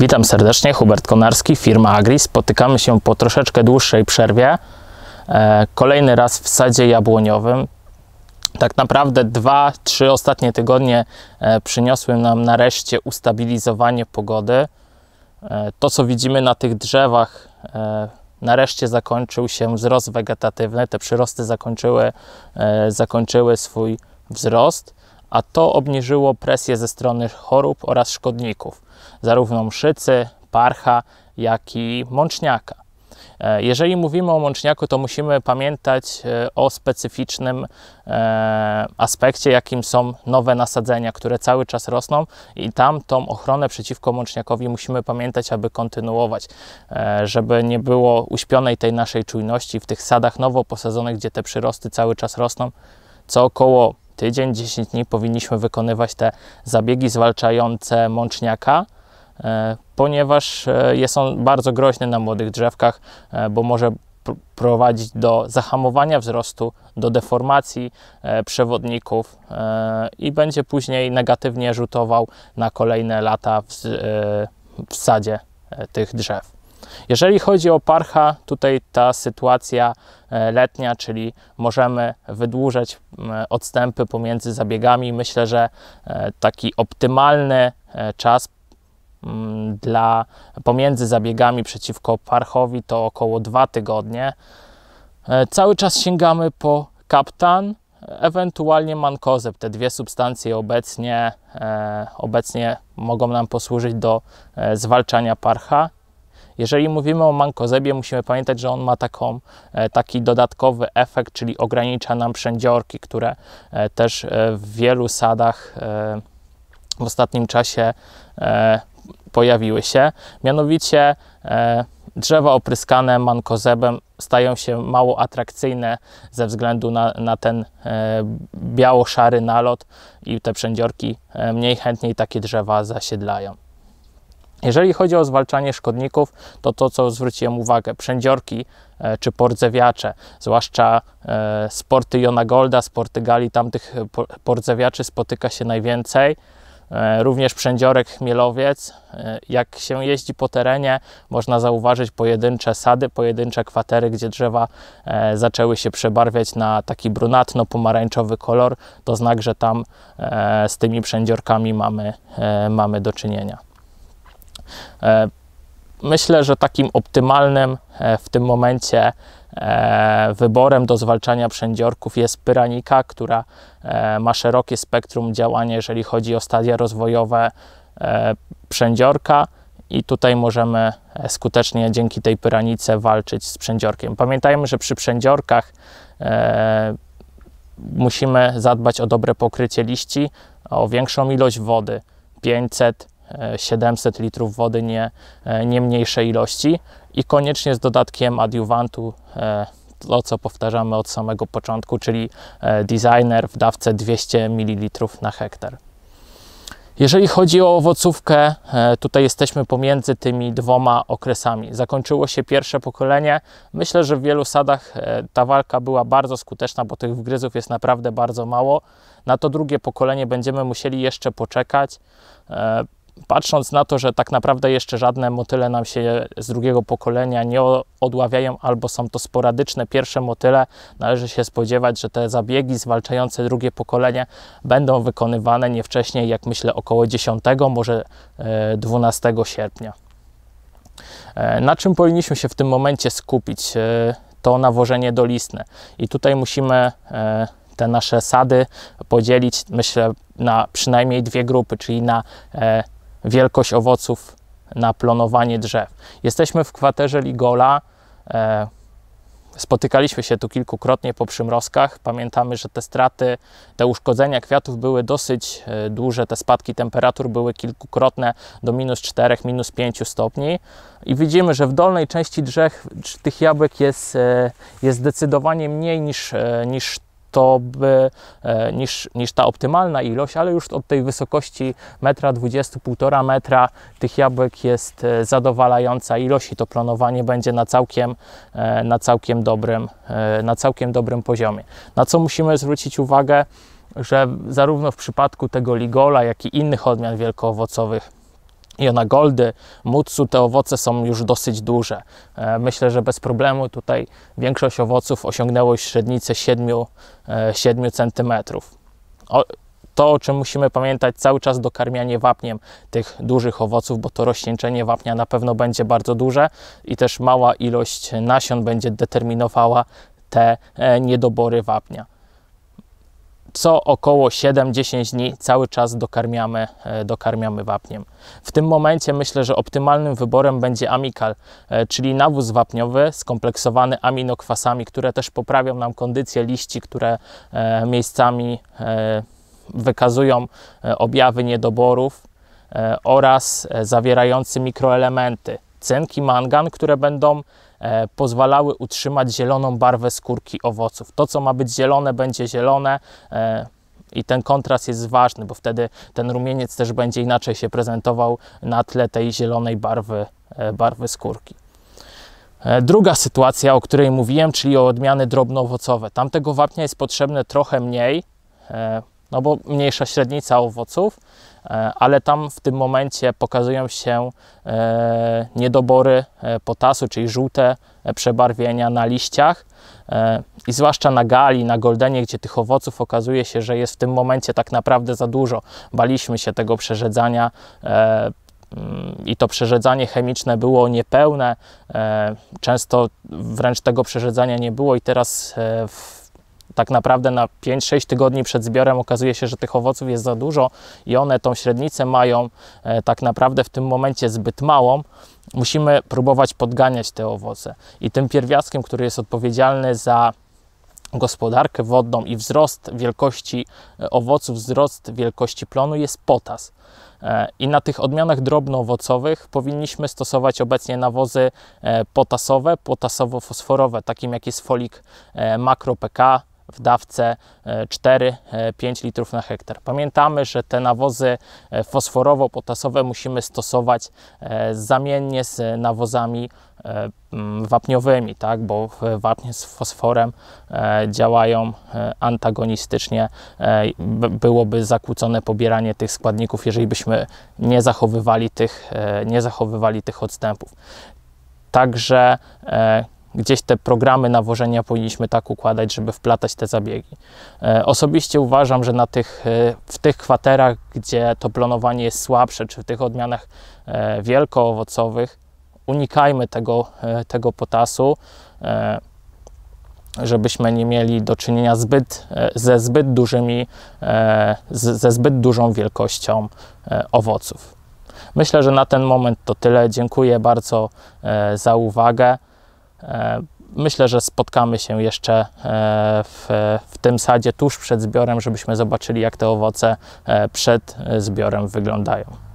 Witam serdecznie, Hubert Konarski, firma Agri. Spotykamy się po troszeczkę dłuższej przerwie. E, kolejny raz w sadzie jabłoniowym. Tak naprawdę dwa, trzy ostatnie tygodnie e, przyniosły nam nareszcie ustabilizowanie pogody. E, to, co widzimy na tych drzewach, nareszcie zakończył się wzrost wegetatywny. Te przyrosty zakończyły, zakończyły swój wzrost a to obniżyło presję ze strony chorób oraz szkodników, zarówno mszycy, parcha, jak i mączniaka. E, jeżeli mówimy o mączniaku, to musimy pamiętać e, o specyficznym e, aspekcie, jakim są nowe nasadzenia, które cały czas rosną i tam tą ochronę przeciwko mączniakowi musimy pamiętać, aby kontynuować, żeby nie było uśpionej tej naszej czujności w tych sadach nowo posadzonych, gdzie te przyrosty cały czas rosną, co około tydzień, 10 dni powinniśmy wykonywać te zabiegi zwalczające mączniaka, e, ponieważ e, jest on bardzo groźny na młodych drzewkach, e, bo może prowadzić do zahamowania wzrostu, do deformacji przewodników i będzie później negatywnie rzutował na kolejne lata w, w sadzie tych drzew. Jeżeli chodzi o parcha, tutaj ta sytuacja e, letnia, czyli możemy wydłużać odstępy pomiędzy zabiegami. Myślę, że e, taki optymalny e, czas dla pomiędzy zabiegami przeciwko parchowi to około 2 tygodnie. Cały czas sięgamy po kaptan, ewentualnie mankozeb. Te dwie substancje obecnie, obecnie mogą nam posłużyć do zwalczania parcha. Jeżeli mówimy o mankozebie, musimy pamiętać, że on ma taką, e, taki dodatkowy efekt, czyli ogranicza nam przędziorki, które e, też e, w wielu sadach w ostatnim czasie pojawiły się. Mianowicie drzewa opryskane mankozebem stają się mało atrakcyjne ze względu na, na ten biało-szary nalot i te przędziorki mniej chętniej takie drzewa zasiedlają. Jeżeli chodzi o zwalczanie szkodników, to to, co zwróciłem uwagę, przędziorki e, czy pordzewiacze, zwłaszcza e, sporty Jona Golda, sporty Gali, tamtych e, pordzewiaczy spotyka się najwięcej. Również przędziorek chmielowiec. Jak się jeździ po terenie, można zauważyć pojedyncze sady, pojedyncze kwatery, gdzie drzewa zaczęły się przebarwiać na taki brunatno-pomarańczowy kolor. To znak, że tam z tymi przędziorkami mamy, mamy do czynienia. E, myślę, że takim optymalnym e, w tym momencie e, wyborem do zwalczania przędziorków jest pyranika, która ma szerokie spektrum działania, jeżeli chodzi o stadia rozwojowe przędziorka i tutaj możemy skutecznie dzięki tej pyranice walczyć z przędziorkiem. Pamiętajmy, że przy przędziorkach e, musimy zadbać o dobre pokrycie liści, o większą ilość wody 500 700 litrów wody, nie, nie mniejszej ilości i koniecznie z dodatkiem adiuwantu e, to, co powtarzamy od samego początku, czyli e, designer w dawce 200 ml na hektar. Jeżeli chodzi o owocówkę, e, tutaj jesteśmy pomiędzy tymi dwoma okresami. Zakończyło się pierwsze pokolenie. Myślę, że w wielu sadach ta walka była bardzo skuteczna, bo tych wgryzów jest naprawdę bardzo mało. Na to drugie pokolenie będziemy musieli jeszcze poczekać patrząc na to, że tak naprawdę jeszcze żadne motyle nam się z drugiego pokolenia nie odławiają albo są to sporadyczne pierwsze motyle, należy się spodziewać, że te zabiegi zwalczające drugie pokolenie będą wykonywane nie wcześniej jak myślę około 10, może 12 e, sierpnia. E, na czym powinniśmy się w tym momencie skupić? E, to nawożenie dolistne. I tutaj musimy te nasze sady podzielić, myślę, na przynajmniej dwie grupy, czyli na wielkość owoców na plonowanie drzew. Jesteśmy w kwaterze Ligola. E, spotykaliśmy się tu kilkukrotnie po przymrozkach. Pamiętamy, że te straty, te uszkodzenia kwiatów były dosyć e, duże, te spadki temperatur były kilkukrotne do minus 4, minus 5 stopni. I widzimy, że w dolnej części drzew tych jabłek jest, e, jest zdecydowanie mniej niż, niż to by, e, niż, niż ta optymalna ilość, ale już od tej wysokości 1,20 m, 1,5 metra tych jabłek jest e, zadowalająca ilość i to planowanie będzie na całkiem, e, na całkiem, dobrym, na całkiem dobrym poziomie. Na co musimy zwrócić uwagę, że zarówno w przypadku tego ligola, jak i innych odmian wielkoowocowych Jona Goldy, Mutsu, te owoce są już dosyć duże. E, myślę, że bez problemu tutaj większość owoców osiągnęło średnicę 7, 7 cm. O, to, o czym musimy pamiętać, cały czas dokarmianie wapniem tych dużych owoców, bo to rozcieńczenie wapnia na pewno będzie bardzo duże i też mała ilość nasion będzie determinowała te e, niedobory wapnia co około 7-10 dni cały czas dokarmiamy, e, dokarmiamy wapniem. W tym momencie myślę, że optymalnym wyborem będzie amikal, e, czyli nawóz wapniowy skompleksowany aminokwasami, które też poprawią nam kondycję liści, które e, miejscami wykazują objawy niedoborów oraz zawierający mikroelementy cynk i mangan, które będą E, pozwalały utrzymać zieloną barwę skórki owoców. To, co ma być zielone, będzie zielone. E, I ten kontrast jest ważny, bo wtedy ten rumieniec też będzie inaczej się prezentował na tle tej zielonej barwy, e, barwy skórki. Druga sytuacja, o której mówiłem, czyli o odmiany drobnoowocowe. Tam tego wapnia jest potrzebne trochę mniej, no bo mniejsza średnica owoców, E, ale tam w tym momencie pokazują się e, niedobory e, potasu, czyli żółte przebarwienia na liściach i zwłaszcza na gali, na goldenie, gdzie tych owoców okazuje się, że jest w tym momencie tak naprawdę za dużo. Baliśmy się tego przerzedzania mm, i to przerzedzanie chemiczne było niepełne, często wręcz tego przerzedzania nie było i teraz w tak naprawdę na 5-6 tygodni przed zbiorem okazuje się, że tych owoców jest za dużo i one tą średnicę mają e, tak naprawdę w tym momencie zbyt małą, musimy próbować podganiać te owoce. I tym pierwiastkiem, który jest odpowiedzialny za gospodarkę wodną i wzrost wielkości e, owoców, wzrost wielkości plonu jest potas. E, I na tych odmianach drobnoowocowych powinniśmy stosować obecnie nawozy potasowe, potasowo-fosforowe, takim jak jest folik makro PK, w dawce 4-5 e, e, litrów na hektar. Pamiętamy, że te nawozy e, fosforowo-potasowe musimy stosować zamiennie z nawozami mm, wapniowymi, tak? bo wapnie z fosforem działają antagonistycznie. Byłoby zakłócone pobieranie tych składników, jeżeli byśmy nie zachowywali tych, nie zachowywali tych odstępów. Także gdzieś te programy nawożenia powinniśmy tak układać, żeby wplatać te zabiegi. E, osobiście uważam, że na tych, e, w tych kwaterach, gdzie to planowanie jest słabsze, czy w tych odmianach e, wielkoowocowych, unikajmy tego, tego potasu, żebyśmy nie mieli do czynienia zbyt, ze zbyt dużymi, ze zbyt dużą wielkością owoców. Myślę, że na ten moment to tyle. Dziękuję bardzo za uwagę. E, myślę, że spotkamy się jeszcze e, w, w, tym sadzie tuż przed zbiorem, żebyśmy zobaczyli, jak te owoce e, przed zbiorem wyglądają.